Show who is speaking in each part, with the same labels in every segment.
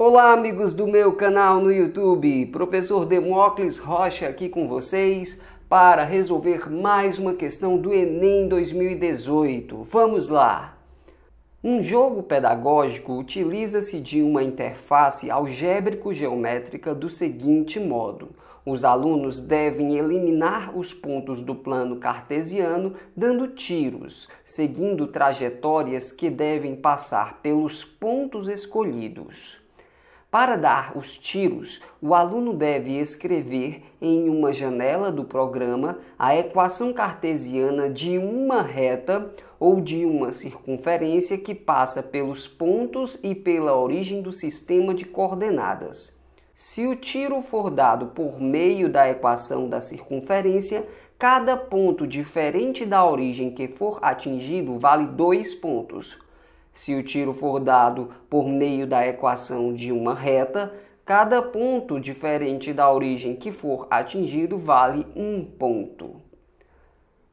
Speaker 1: Olá, amigos do meu canal no YouTube, professor Demócles Rocha aqui com vocês para resolver mais uma questão do Enem 2018. Vamos lá! Um jogo pedagógico utiliza-se de uma interface algébrico-geométrica do seguinte modo: os alunos devem eliminar os pontos do plano cartesiano dando tiros, seguindo trajetórias que devem passar pelos pontos escolhidos. Para dar os tiros, o aluno deve escrever em uma janela do programa a equação cartesiana de uma reta ou de uma circunferência que passa pelos pontos e pela origem do sistema de coordenadas. Se o tiro for dado por meio da equação da circunferência, cada ponto diferente da origem que for atingido vale dois pontos, se o tiro for dado por meio da equação de uma reta, cada ponto diferente da origem que for atingido vale um ponto.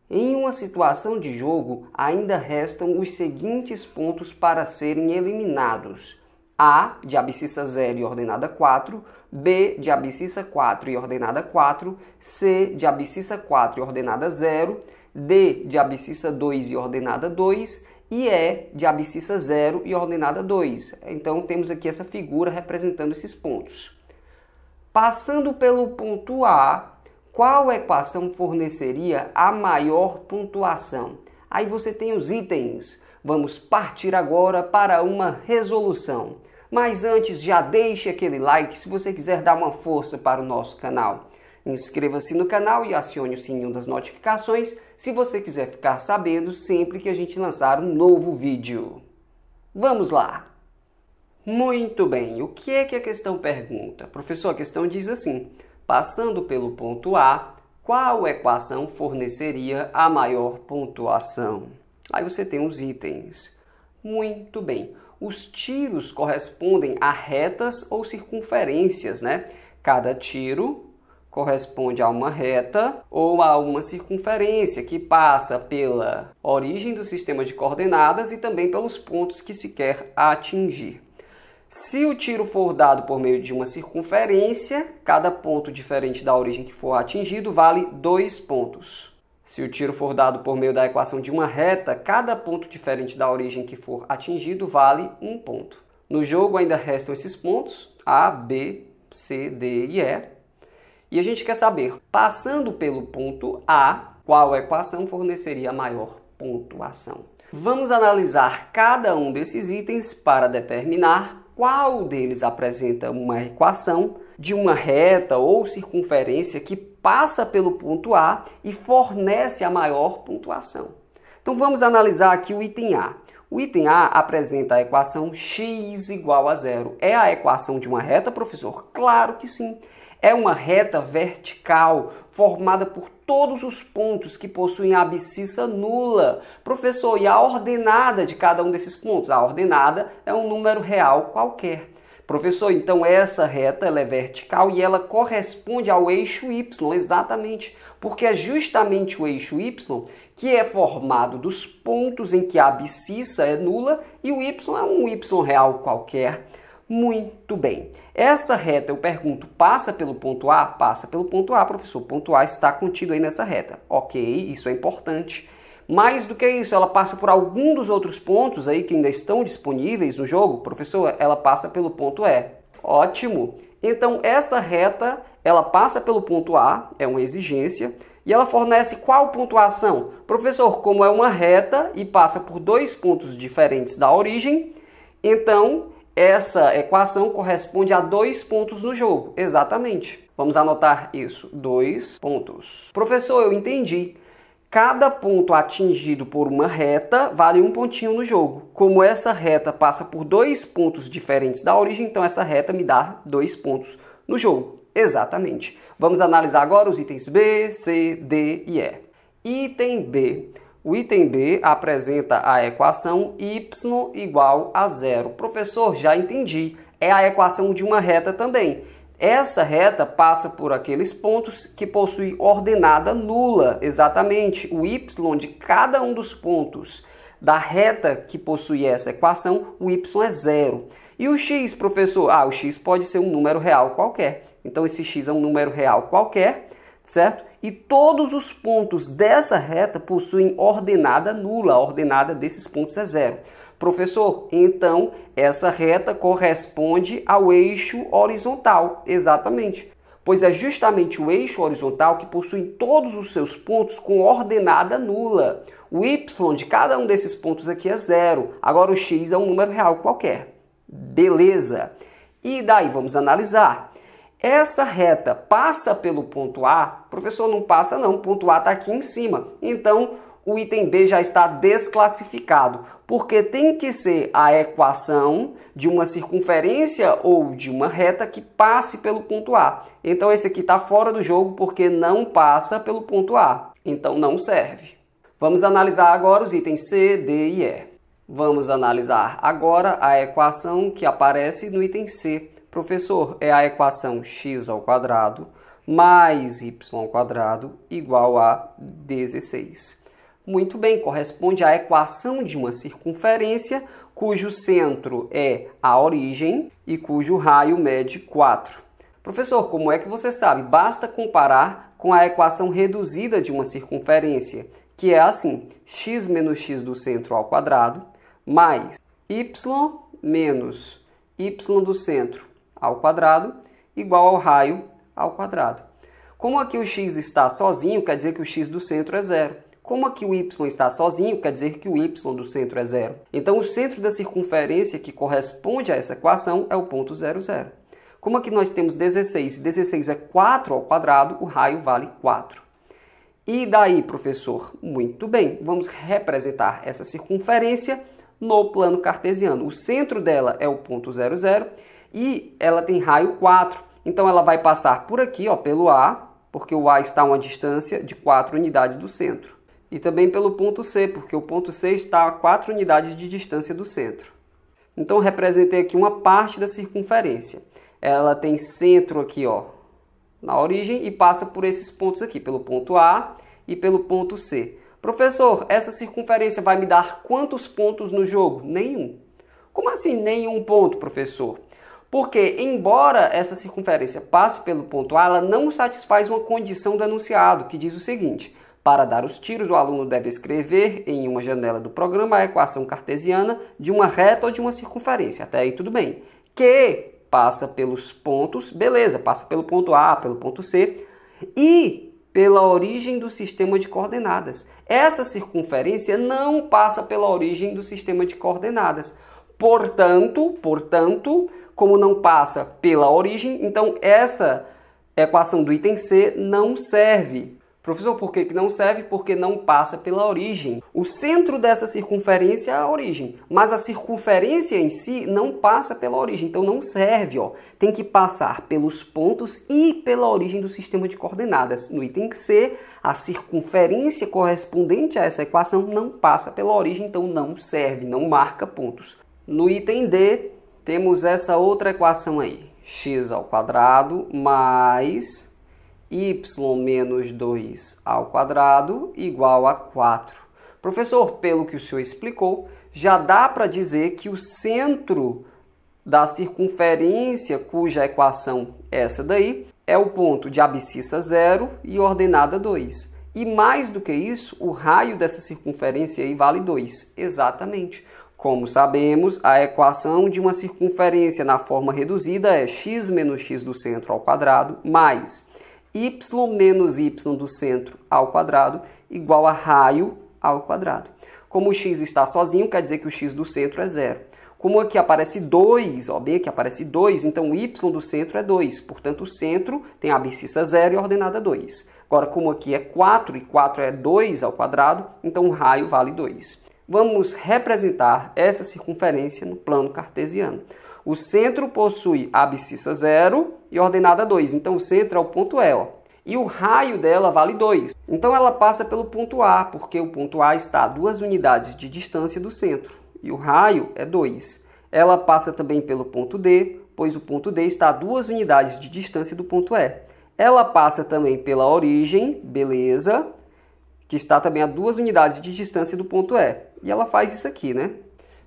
Speaker 1: Em uma situação de jogo, ainda restam os seguintes pontos para serem eliminados: A de abscissa 0 e ordenada 4, B de abscissa 4 e ordenada 4, C de abscissa 4 e ordenada 0, D de abscissa 2 e ordenada 2 e é de abscissa 0 e ordenada 2. Então temos aqui essa figura representando esses pontos. Passando pelo ponto A, qual equação forneceria a maior pontuação? Aí você tem os itens. Vamos partir agora para uma resolução. Mas antes, já deixe aquele like se você quiser dar uma força para o nosso canal. Inscreva-se no canal e acione o sininho das notificações se você quiser ficar sabendo sempre que a gente lançar um novo vídeo. Vamos lá! Muito bem, o que é que a questão pergunta? Professor, a questão diz assim: passando pelo ponto A, qual equação forneceria a maior pontuação? Aí você tem os itens. Muito bem. Os tiros correspondem a retas ou circunferências, né? Cada tiro corresponde a uma reta ou a uma circunferência que passa pela origem do sistema de coordenadas e também pelos pontos que se quer atingir. Se o tiro for dado por meio de uma circunferência, cada ponto diferente da origem que for atingido vale dois pontos. Se o tiro for dado por meio da equação de uma reta, cada ponto diferente da origem que for atingido vale um ponto. No jogo ainda restam esses pontos A, B, C, D e E, e a gente quer saber, passando pelo ponto A, qual equação forneceria a maior pontuação. Vamos analisar cada um desses itens para determinar qual deles apresenta uma equação de uma reta ou circunferência que passa pelo ponto A e fornece a maior pontuação. Então vamos analisar aqui o item A. O item A apresenta a equação x igual a zero. É a equação de uma reta, professor? Claro que sim. É uma reta vertical formada por todos os pontos que possuem a abscissa nula. Professor, e a ordenada de cada um desses pontos? A ordenada é um número real qualquer. Professor, então essa reta ela é vertical e ela corresponde ao eixo y, exatamente, porque é justamente o eixo y que é formado dos pontos em que a abscissa é nula e o y é um y real qualquer. Muito bem. Essa reta, eu pergunto, passa pelo ponto A? Passa pelo ponto A, professor. ponto A está contido aí nessa reta. Ok, isso é importante. Mais do que isso, ela passa por algum dos outros pontos aí que ainda estão disponíveis no jogo? Professor, ela passa pelo ponto E. Ótimo. Então, essa reta, ela passa pelo ponto A, é uma exigência, e ela fornece qual pontuação? Professor, como é uma reta e passa por dois pontos diferentes da origem, então essa equação corresponde a dois pontos no jogo, exatamente. Vamos anotar isso: dois pontos. Professor, eu entendi. Cada ponto atingido por uma reta vale um pontinho no jogo. Como essa reta passa por dois pontos diferentes da origem, então essa reta me dá dois pontos no jogo. Exatamente. Vamos analisar agora os itens B, C, D e E. Item B. O item B apresenta a equação y igual a zero. Professor, já entendi. É a equação de uma reta também. Essa reta passa por aqueles pontos que possuem ordenada nula, exatamente. O y de cada um dos pontos da reta que possui essa equação, o y é zero. E o x, professor? Ah, o x pode ser um número real qualquer. Então, esse x é um número real qualquer certo? E todos os pontos dessa reta possuem ordenada nula, a ordenada desses pontos é zero. Professor, então essa reta corresponde ao eixo horizontal, exatamente. Pois é justamente o eixo horizontal que possui todos os seus pontos com ordenada nula. O y de cada um desses pontos aqui é zero. Agora o x é um número real qualquer. Beleza. E daí vamos analisar. Essa reta passa pelo ponto A? Professor, não passa não, o ponto A está aqui em cima. Então, o item B já está desclassificado, porque tem que ser a equação de uma circunferência ou de uma reta que passe pelo ponto A. Então esse aqui está fora do jogo porque não passa pelo ponto A, então não serve. Vamos analisar agora os itens C, D e E. Vamos analisar agora a equação que aparece no item C. Professor, é a equação x ao quadrado mais y ao quadrado igual a 16. Muito bem, corresponde à equação de uma circunferência cujo centro é a origem e cujo raio mede 4. Professor, como é que você sabe? Basta comparar com a equação reduzida de uma circunferência, que é assim: x menos x do centro ao quadrado mais y menos y do centro ao quadrado igual ao raio ao quadrado. Como aqui o x está sozinho, quer dizer que o x do centro é zero. Como aqui o y está sozinho, quer dizer que o y do centro é zero. Então, o centro da circunferência que corresponde a essa equação é o ponto zero, zero. Como aqui nós temos 16, 16 é 4 ao quadrado, o raio vale 4. E daí, professor? Muito bem, vamos representar essa circunferência no plano cartesiano. O centro dela é o ponto zero, zero e ela tem raio 4. Então ela vai passar por aqui, ó, pelo A, porque o A está a uma distância de 4 unidades do centro. E também pelo ponto C, porque o ponto C está a 4 unidades de distância do centro. Então representei aqui uma parte da circunferência. Ela tem centro aqui, ó, na origem e passa por esses pontos aqui, pelo ponto A e pelo ponto C. Professor, essa circunferência vai me dar quantos pontos no jogo? Nenhum. Como assim nenhum ponto, professor? Porque, embora essa circunferência passe pelo ponto A, ela não satisfaz uma condição do enunciado, que diz o seguinte: para dar os tiros, o aluno deve escrever em uma janela do programa a equação cartesiana de uma reta ou de uma circunferência. Até aí tudo bem. Que passa pelos pontos, beleza, passa pelo ponto A, pelo ponto C e pela origem do sistema de coordenadas. Essa circunferência não passa pela origem do sistema de coordenadas. Portanto, portanto, como não passa pela origem, então essa equação do item C não serve. Professor, por que, que não serve? Porque não passa pela origem. O centro dessa circunferência é a origem, mas a circunferência em si não passa pela origem, então não serve. Ó. Tem que passar pelos pontos e pela origem do sistema de coordenadas. No item C, a circunferência correspondente a essa equação não passa pela origem, então não serve, não marca pontos. No item D, temos essa outra equação aí, x ao quadrado mais y menos 2 ao quadrado igual a 4. Professor, pelo que o senhor explicou, já dá para dizer que o centro da circunferência, cuja equação é essa daí, é o ponto de abscissa 0 e ordenada 2. E mais do que isso, o raio dessa circunferência aí vale 2. Exatamente. Como sabemos, a equação de uma circunferência na forma reduzida é x menos x do centro ao quadrado mais y menos y do centro ao quadrado igual a raio ao quadrado. Como o x está sozinho, quer dizer que o x do centro é zero. Como aqui aparece 2, ó, bem aqui aparece 2, então o y do centro é 2. Portanto, o centro tem a abscissa zero e a ordenada 2. Agora, como aqui é 4 e 4 é 2 ao quadrado, então o raio vale 2 vamos representar essa circunferência no plano cartesiano. O centro possui abscissa 0 e ordenada 2, então o centro é o ponto E, ó. E o raio dela vale 2. Então ela passa pelo ponto A, porque o ponto A está a duas unidades de distância do centro, e o raio é 2. Ela passa também pelo ponto D, pois o ponto D está a duas unidades de distância do ponto E. Ela passa também pela origem, beleza, que está também a duas unidades de distância do ponto E. E ela faz isso aqui, né?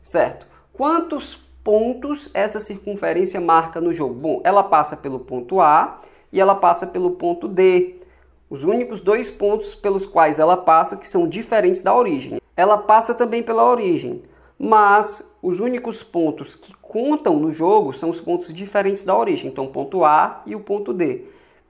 Speaker 1: Certo. Quantos pontos essa circunferência marca no jogo? Bom, ela passa pelo ponto A e ela passa pelo ponto D. Os únicos dois pontos pelos quais ela passa que são diferentes da origem. Ela passa também pela origem, mas os únicos pontos que contam no jogo são os pontos diferentes da origem, então ponto A e o ponto D.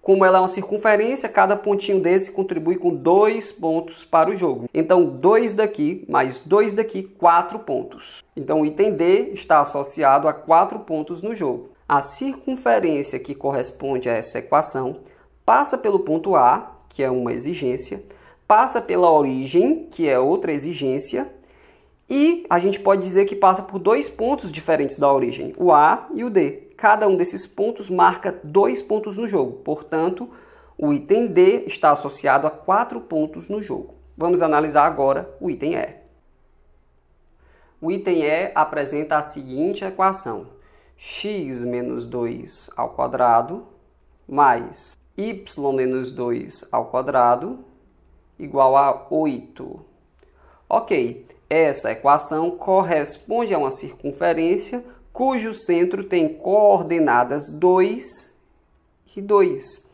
Speaker 1: Como ela é uma circunferência, cada pontinho desse contribui com dois pontos para o jogo. Então, dois daqui mais dois daqui, quatro pontos. Então, o item D está associado a quatro pontos no jogo. A circunferência que corresponde a essa equação passa pelo ponto A, que é uma exigência, passa pela origem, que é outra exigência, e a gente pode dizer que passa por dois pontos diferentes da origem, o A e o D. Cada um desses pontos marca dois pontos no jogo, portanto, o item D está associado a quatro pontos no jogo. Vamos analisar agora o item E. O item E apresenta a seguinte equação: x menos 2 ao quadrado mais y menos 2 ao quadrado igual a 8. Ok, essa equação corresponde a uma circunferência cujo centro tem coordenadas 2 e 2.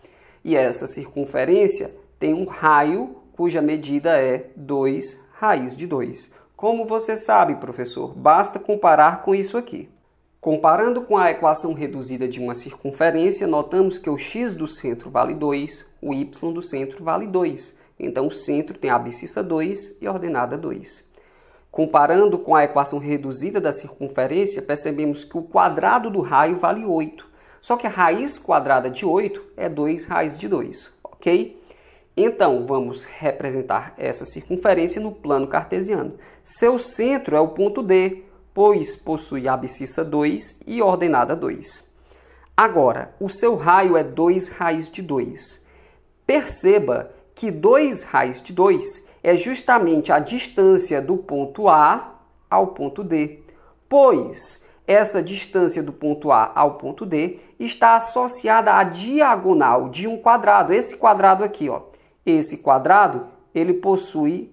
Speaker 1: E essa circunferência tem um raio cuja medida é 2 raiz de 2. Como você sabe, professor, basta comparar com isso aqui. Comparando com a equação reduzida de uma circunferência, notamos que o x do centro vale 2, o y do centro vale 2. Então, o centro tem a abscissa 2 e a ordenada 2. Comparando com a equação reduzida da circunferência, percebemos que o quadrado do raio vale 8. Só que a raiz quadrada de 8 é 2 raiz de 2, ok? Então, vamos representar essa circunferência no plano cartesiano. Seu centro é o ponto D, pois possui abscissa 2 e ordenada 2. Agora, o seu raio é 2 raiz de 2. Perceba que 2 raiz de 2 é justamente a distância do ponto A ao ponto D, pois essa distância do ponto A ao ponto D está associada à diagonal de um quadrado. Esse quadrado aqui, ó. Esse quadrado, ele possui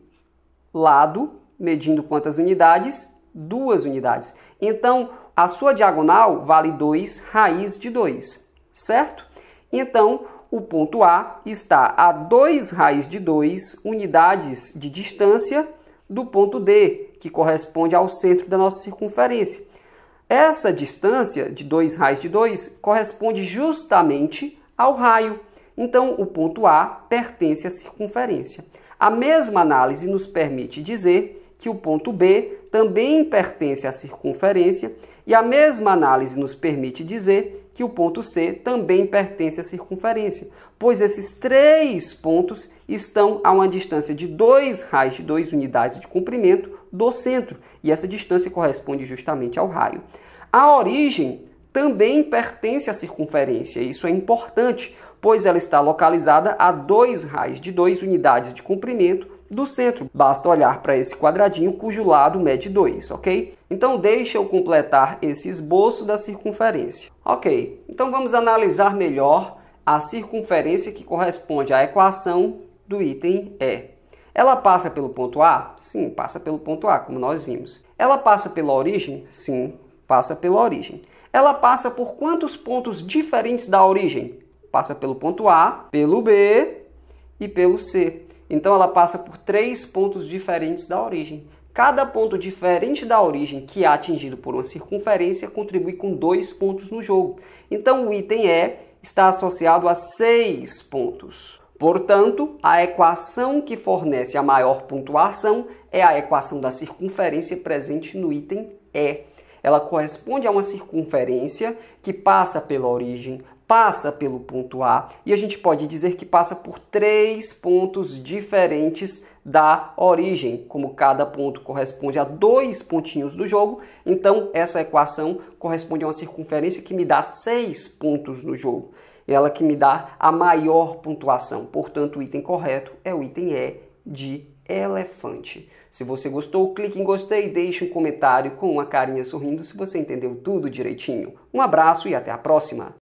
Speaker 1: lado medindo quantas unidades? Duas unidades. Então, a sua diagonal vale 2 raiz de 2, certo? Então, o ponto A está a 2 raiz de 2 unidades de distância do ponto D, que corresponde ao centro da nossa circunferência. Essa distância de 2 raiz de 2 corresponde justamente ao raio. Então, o ponto A pertence à circunferência. A mesma análise nos permite dizer que o ponto B também pertence à circunferência, e a mesma análise nos permite dizer que o ponto C também pertence à circunferência, pois esses três pontos estão a uma distância de 2 raios de 2 unidades de comprimento do centro, e essa distância corresponde justamente ao raio. A origem também pertence à circunferência, isso é importante, pois ela está localizada a 2 raios de 2 unidades de comprimento do centro. Basta olhar para esse quadradinho cujo lado mede 2, ok? Então deixa eu completar esse esboço da circunferência. Ok, então vamos analisar melhor a circunferência que corresponde à equação do item E. Ela passa pelo ponto A? Sim, passa pelo ponto A, como nós vimos. Ela passa pela origem? Sim, passa pela origem. Ela passa por quantos pontos diferentes da origem? Passa pelo ponto A, pelo B e pelo C. Então ela passa por três pontos diferentes da origem. Cada ponto diferente da origem que é atingido por uma circunferência contribui com dois pontos no jogo. Então o item E está associado a seis pontos. Portanto, a equação que fornece a maior pontuação é a equação da circunferência presente no item E. Ela corresponde a uma circunferência que passa pela origem, passa pelo ponto A e a gente pode dizer que passa por três pontos diferentes da origem, como cada ponto corresponde a dois pontinhos do jogo, então essa equação corresponde a uma circunferência que me dá seis pontos no jogo. Ela que me dá a maior pontuação. Portanto, o item correto é o item E de elefante. Se você gostou, clique em gostei, deixe um comentário com uma carinha sorrindo se você entendeu tudo direitinho. Um abraço e até a próxima!